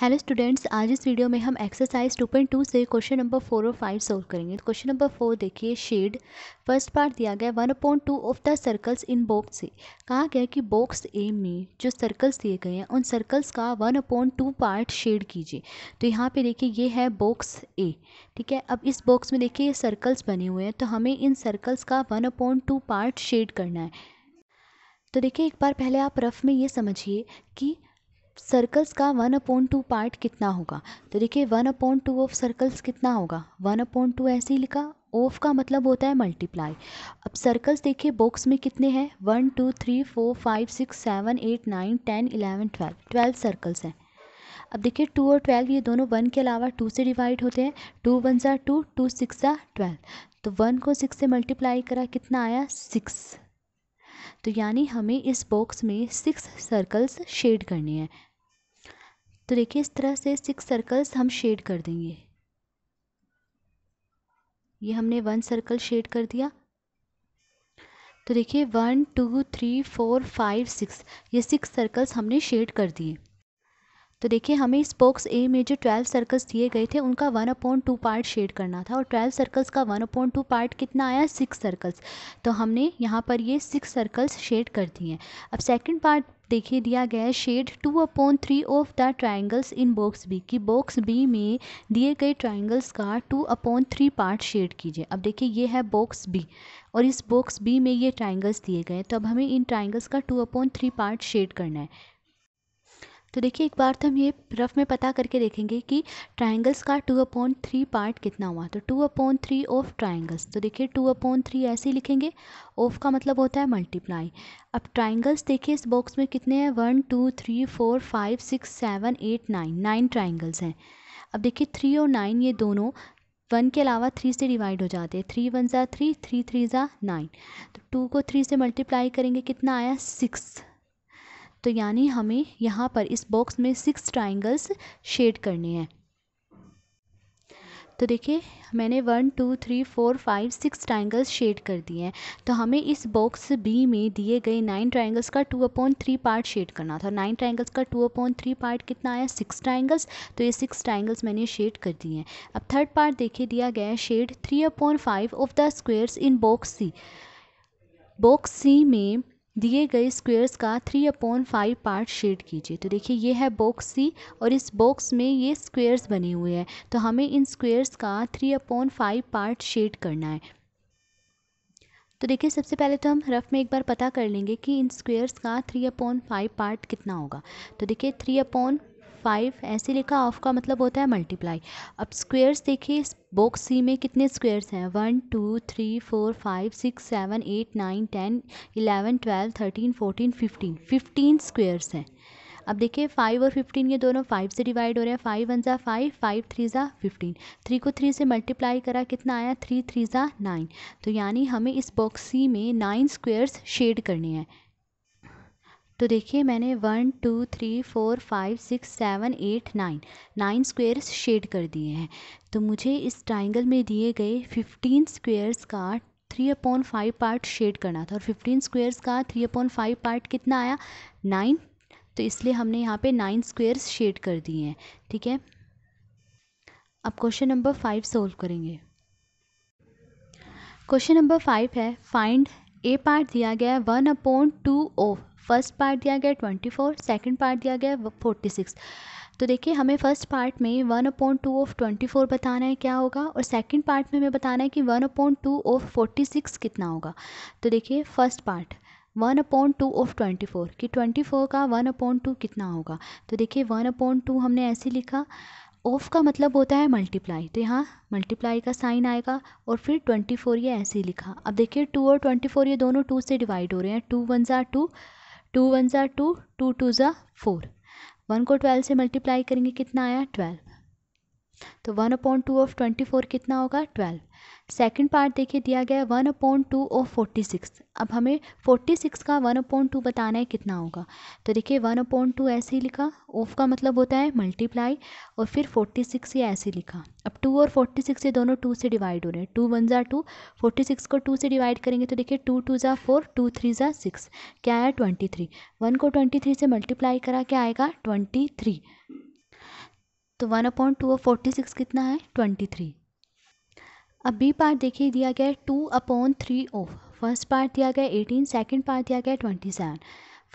hello students आज इस video में हम एक्सरसाइज 2.2 से क्वेश्चन नंबर फोर और फाइव सोल्व करेंगे क्वेश्चन नंबर फोर देखिए शेड फर्स्ट पार्ट दिया गया one upon two of the circles in box से कहा गया कि बॉक्स ए में जो सर्कल्स दिए गए हैं उन सर्कल्स का one upon two part shade कीजिए तो यहाँ पे देखिए ये है बॉक्स ए ठीक है अब इस बॉक्स में देखिए ये सर्कल्स बने हुए हैं तो हमें इन सर्कल्स का one upon two part shade करना है तो देखिए एक बार पहले आप रफ में ये समझिए कि सर्कल्स का वन अपॉइंट टू पार्ट कितना होगा तो देखिए one upon two of circles कितना होगा वन अपॉइंट टू ऐसे ही लिखा ऑफ का मतलब होता है मल्टीप्लाई अब सर्कल्स देखिए बॉक्स में कितने हैं one two three four five six seven eight nine ten eleven twelve twelve circles हैं अब देखिए टू और ट्वेल्व ये दोनों वन के अलावा टू से डिवाइड होते हैं टू वन ज़ा टू टू सिक्स ज़ा ट्वेल्व तो वन को सिक्स से मल्टीप्लाई करा कितना आया सिक्स तो यानी हमें इस बॉक्स में सिक्स सर्कल्स शेड करने हैं तो देखिए इस तरह से सिक्स सर्कल्स हम शेड कर देंगे ये हमने वन सर्कल शेड कर दिया तो देखिए one two three four five six ये सिक्स सर्कल्स हमने शेड कर दिए तो देखिए हमें इस बॉक्स ए में जो ट्वेल्व सर्कल्स दिए गए थे उनका one upon two part shade करना था और ट्वेल्व सर्कल्स का वन अपॉइंट टू पार्ट कितना आया सिक्स सर्कल्स तो हमने यहाँ पर ये सिक्स सर्कल्स शेड कर दिए हैं अब सेकंड पार्ट देखिए दिया गया है shade two upon three of the triangles in box B कि बॉक्स बी में दिए गए ट्राइंगल्स का two upon three part shade कीजिए अब देखिए ये है बॉक्स बी और इस बॉक्स बी में ये ट्राइंगल्स दिए गए तो अब हमें इन ट्राइंगल्स का two upon three part shade करना है तो देखिए एक बार तो हम ये रफ में पता करके देखेंगे कि ट्राइंगल्स का टू अपॉन थ्री पार्ट कितना हुआ तो two upon three of triangles तो देखिए टू अपॉन थ्री ऐसे लिखेंगे ऑफ का मतलब होता है मल्टीप्लाई अब ट्राइंगल्स देखिए इस बॉक्स में कितने हैं one two three four five six seven eight nine nine triangles हैं अब देखिए थ्री और नाइन ये दोनों वन के अलावा थ्री से डिवाइड हो जाते हैं थ्री वन ज़ा थ्री थ्री थ्री ज़ा नाइन तो टू को थ्री से मल्टीप्लाई करेंगे कितना आया सिक्स तो यानी हमें यहाँ पर इस बॉक्स में सिक्स ट्राइंगल्स शेड करने हैं तो देखिए मैंने one two three four five six triangles shade कर दिए हैं तो हमें इस बॉक्स बी में दिए गए नाइन ट्राइंगल्स का two upon three part shade करना था नाइन ट्राइंगल्स का टू अपॉन थ्री पार्ट कितना आया सिक्स ट्राइंगल्स तो ये सिक्स ट्राइंगल्स मैंने शेड कर दिए हैं अब थर्ड पार्ट देखिए दिया गया है shade three upon five of the squares in box C box C में दिए गए स्क्वेयर्स का three upon five part shade कीजिए तो देखिए ये है बॉक्स सी और इस बॉक्स में ये स्क्वेयर्स बने हुए हैं तो हमें इन स्क्वेयर्स का three upon five part shade करना है तो देखिए सबसे पहले तो हम रफ़ में एक बार पता कर लेंगे कि इन स्क्वेयर्स का थ्री अपॉन फाइव पार्ट कितना होगा तो देखिए थ्री अपॉन फाइव ऐसे लिखा ऑफ का मतलब होता है मल्टीप्लाई अब स्क्वेयर्स देखिए इस बॉक्स सी में कितने स्क्वेयर्स हैं one two three four five six seven eight nine ten eleven twelve thirteen fourteen fifteen fifteen squares हैं अब देखिए फाइव और फिफ्टीन ये दोनों फाइव से डिवाइड हो रहे हैं फाइव वन ज़ा फाइव फाइव थ्री ज़ा फिफ्टीन थ्री को थ्री से मल्टीप्लाई करा कितना आया थ्री थ्री ज़ा नाइन तो यानी हमें इस बॉक्स सी में नाइन स्क्वेयर्स शेड करने हैं तो देखिए मैंने one two three four five six seven eight nine nine squares shade कर दिए हैं तो मुझे इस ट्राइंगल में दिए गए फिफ्टीन स्क्वेयर्स का three upon five part shade करना था और फिफ्टीन स्क्वेयर्स का थ्री अपॉन फाइव पार्ट कितना आया नाइन तो इसलिए हमने यहाँ पे नाइन स्क्वेयर्स शेड कर दिए हैं ठीक है अब क्वेश्चन नंबर फाइव सोल्व करेंगे क्वेश्चन नंबर फाइव है फाइंड ए पार्ट दिया गया है one upon two of first part दिया गया ट्वेंटी फोर सेकेंड पार्ट दिया गया फोर्टी सिक्स तो देखिए हमें फर्स्ट पार्ट में one upon two of twenty four बताना है क्या होगा और सेकेंड पार्ट में हमें बताना है कि one upon two of forty six कितना होगा तो देखिए first part one upon two of twenty four कि ट्वेंटी फोर का वन अपॉइंट टू कितना होगा तो देखिए वन अपॉइंट टू हमने ऐसे लिखा ऑफ का मतलब होता है मल्टीप्लाई तो यहाँ मल्टीप्लाई का साइन आएगा और फिर ट्वेंटी फोर ये ऐसे ही लिखा अब देखिए टू और ट्वेंटी फोर ये दोनों टू से डिवाइड हो रहे हैं टू वन ज़ा टू टू वन ज़ा टू टू टू ज़ा फोर वन को ट्वेल्व से मल्टीप्लाई करेंगे कितना आया ट्वेल्व तो one upon two of twenty four कितना होगा ट्वेल्व सेकेंड पार्ट देखिए दिया गया है one upon two of forty six अब हमें फोर्टी सिक्स का वन अपॉइंट टू बताना है कितना होगा तो देखिए वन अपॉइंट टू ऐसे ही लिखा ऑफ का मतलब होता है मल्टीप्लाई और फिर फोर्टी सिक्स ही ऐसे लिखा अब टू और फोर्टी सिक्स ये दोनों टू से डिवाइड हो रहे हैं टू वन ज़ा टू फोर्टी सिक्स को टू से डिवाइड करेंगे तो देखिए टू टू ज़ा फोर टू थ्री ज़ा सिक्स क्या आया ट्वेंटी थ्री वन को ट्वेंटी थ्री से मल्टीप्लाई करा क्या आएगा ट्वेंटी थ्री तो वन अपॉइंट टू और फोर्टी सिक्स कितना है ट्वेंटी थ्री अब बी पार्ट देखिए दिया गया है two upon three of first part दिया गया एटीन सेकेंड पार्ट दिया गया ट्वेंटी सेवन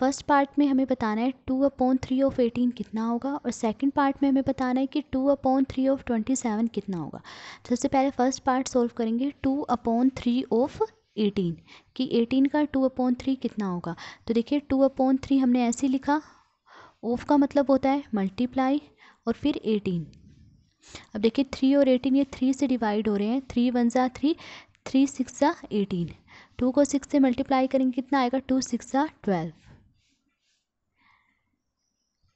फर्स्ट पार्ट में हमें बताना है two upon three of eighteen कितना होगा और सेकंड पार्ट में हमें बताना है कि two upon three of twenty seven कितना होगा तो सबसे पहले फर्स्ट पार्ट सॉल्व करेंगे two upon three of eighteen कि एटीन का टू अपॉन थ्री कितना होगा तो देखिए टू अपॉन थ्री हमने ऐसे लिखा ऑफ का मतलब होता है मल्टीप्लाई और फिर एटीन अब देखिए थ्री और एटीन ये थ्री से डिवाइड हो रहे हैं थ्री वन ज़ा थ्री थ्री सिक्स ज़ा एटीन टू को सिक्स से मल्टीप्लाई करेंगे कितना आएगा टू सिक्स ज़ा ट्वेल्व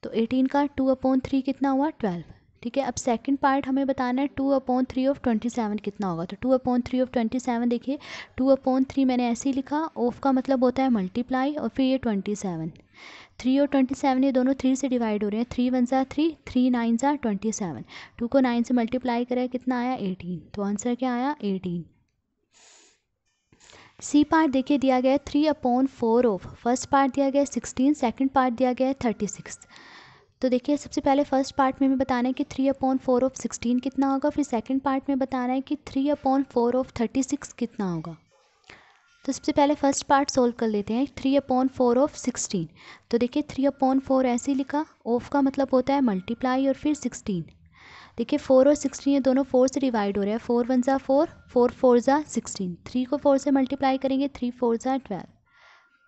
तो एटीन का टू अपॉन थ्री कितना हुआ ट्वेल्व ठीक है अब सेकंड पार्ट हमें बताना है two upon three of twenty seven कितना होगा तो two upon three of twenty seven देखिए टू अपॉन थ्री मैंने ऐसे ही लिखा ऑफ का मतलब होता है मल्टीप्लाई और फिर ये ट्वेंटी सेवन थ्री और ट्वेंटी सेवन ये दोनों थ्री से डिवाइड हो रहे हैं थ्री वन ज़ा थ्री थ्री नाइन ज़ा ट्वेंटी सेवन टू को नाइन से मल्टीप्लाई करें कितना आया एटीन तो आंसर क्या आया एटीन सी पार्ट देखिए दिया गया three upon four of first part दिया गया सिक्सटीन सेकेंड पार्ट दिया गया थर्टी सिक्स तो देखिए सबसे पहले फर्स्ट पार्ट में हमें बताना है कि three upon four of sixteen कितना होगा फिर सेकेंड पार्ट में बताना है कि three upon four of thirty six कितना होगा तो सबसे पहले फर्स्ट पार्ट सोल्व कर लेते हैं three upon four of sixteen तो देखिए थ्री अपॉन फोर ऐसे ही लिखा ऑफ का मतलब होता है मल्टीप्लाई और फिर सिक्सटीन देखिए फोर और सिक्सटीन ये दोनों फोर से डिवाइड हो रहा है फोर वन ज़ा फोर फोर फोर ज़ा सिक्सटीन थ्री को फोर से मल्टीप्लाई करेंगे थ्री फोर ज़ा ट्वेल्व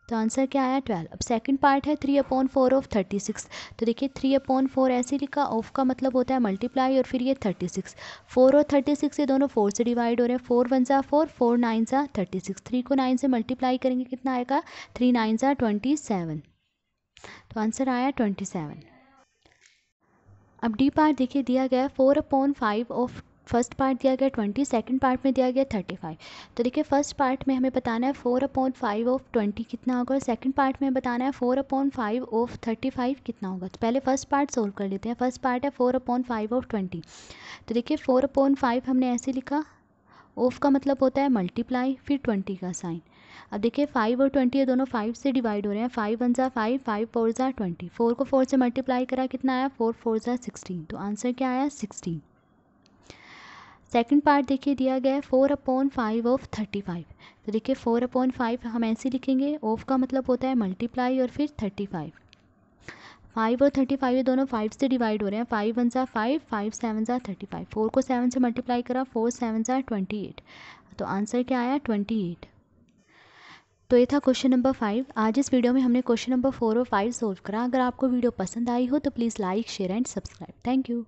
तो आंसर क्या आया ट्वेल्व अब सेकंड पार्ट है three upon four of thirty six तो देखिए थ्री अपॉन फोर ऐसे लिखा ऑफ का मतलब होता है मल्टीप्लाई और फिर ये थर्टी सिक्स फोर और थर्टी सिक्स ये दोनों फोर से डिवाइड हो रहे हैं फोर वन ज़ा फोर फोर नाइन ज़ा थर्टी सिक्स थ्री को नाइन से मल्टीप्लाई करेंगे कितना आएगा थ्री नाइन ज़ा ट्वेंटी सेवन तो आंसर आया ट्वेंटी सेवन अब डी पार्ट देखिए दिया गया है four upon five of first part दिया गया ट्वेंटी सेकेंड पार्ट में दिया गया थर्टी फाइव तो देखिए फर्स्ट पार्ट में हमें बताना है four upon five of twenty कितना होगा और सेकेंड पार्ट में बताना है four upon five of thirty five कितना होगा तो पहले फर्स्ट पार्ट सोल्व कर लेते हैं फर्स्ट पार्ट है four upon five of twenty तो देखिए फोर अपॉइंट फाइव हमने ऐसे लिखा ऑफ का मतलब होता है मल्टीप्लाई फिर ट्वेंटी का साइन अब देखिए फाइव और ट्वेंटी ये दोनों फाइव से डिवाइड हो रहे हैं फाइव वन ज़ा फाइव फाइव फोर ज़ा ट्वेंटी फोर को फोर से मल्टीप्लाई करा कितना आया फोर फोर ज़ा सिक्सटीन तो आंसर क्या आया सिक्सटीन सेकंड पार्ट देखिए दिया गया है four upon five of thirty five तो देखिए फोर अपॉन फाइव हम ऐसे लिखेंगे ऑफ का मतलब होता है मल्टीप्लाई और फिर थर्टी फाइव फाइव और थर्टी फाइव ये दोनों फाइव से डिवाइड हो रहे हैं फाइव वन ज़ा फाइव फाइव सेवन ज़ा थर्टी फाइव फोर को सेवन से मल्टीप्लाई करा फोर सेवन ज़ा ट्वेंटी एट तो आंसर क्या आया ट्वेंटी एट तो ये था क्वेश्चन नंबर फाइव आज इस वीडियो में हमने क्वेश्चन नंबर फोर और फाइव सोल्व करा अगर आपको वीडियो पसंद आई हो तो please like share and subscribe thank you